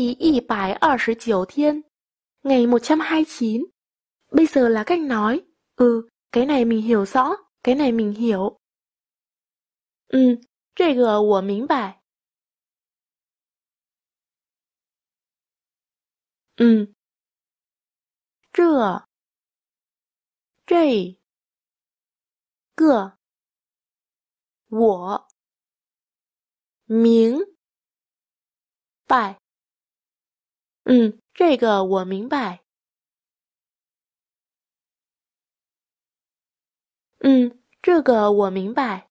kỳ 一百二十九 thiên, ngày 129. Bây giờ là cách nói, ừ, cái này mình hiểu rõ, cái này mình hiểu. Ừ, 这个我明白. Ừ. 这这个我明白嗯，这个我明白。嗯，这个我明白。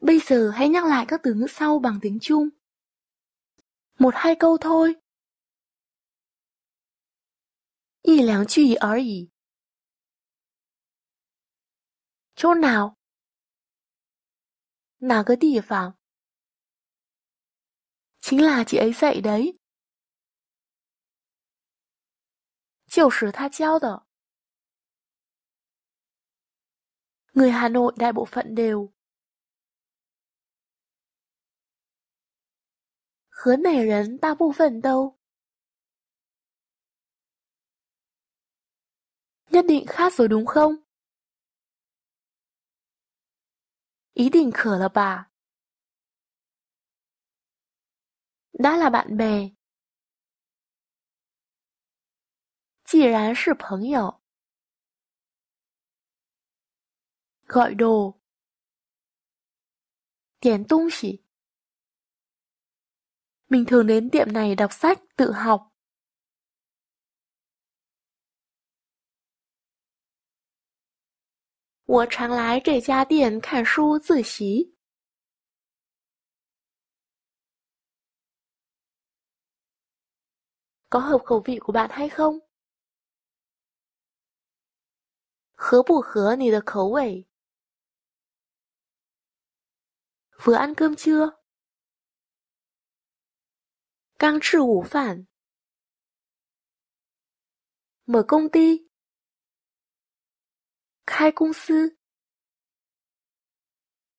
Bây giờ hãy nhắc lại các từ ngữ sau bằng tiếng Trung. Một hai câu thôi. Y liang chu ý ở ý. Chỗ nào? Nào cái địa phàng? chính là chị ấy dạy đấy. Chiều Hà Nội đại bộ phận đều. Hứa Nhất định khác rồi đúng không? Ý định khở là bà, đã là bạn bè. 既然是朋友 gọi đồ tiền tung chỉ mình thường đến tiệm này đọc sách tự học Tôi có hợp khẩu vị của bạn hay không? Hợp hợp khẩu vị. Vừa ăn cơm chưa? phản. Mở công ty khai công sư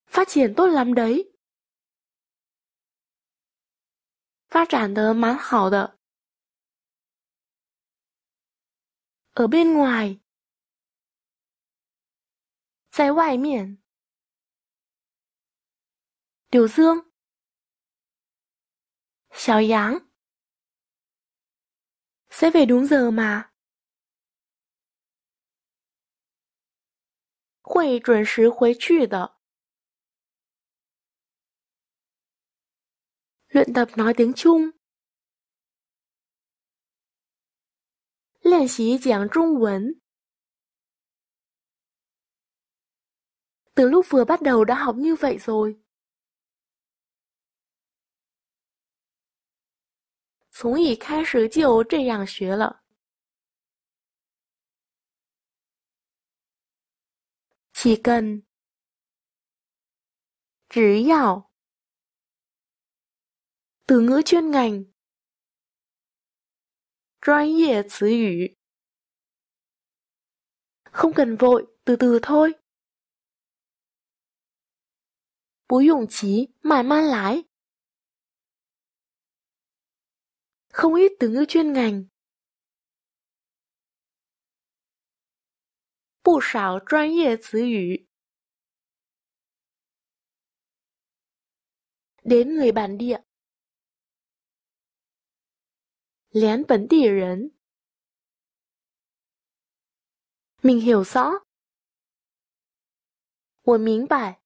phát triển tốt lắm đấy phát triển 的蛮好的 ở bên ngoài. Tại ngoài miền, Tiểu dương. Xiao Yang. Sẽ về đúng giờ mà. Hội chuẩn 时回去的. Luyện tập nói tiếng Trung. 练习讲中文. Từ lúc vừa bắt đầu đã học như vậy rồi. Từ lúc bắt đầu đã học như vậy rồi. 起根，只要，từ ngữ chuyên ngành 专业词语。không cần vội, từ từ thôi. 不用急，慢慢来。Không ít từ ngữ chuyên ngành. 不少专业词语。Đến người bản địa, 连本地人，命又骚。我明白。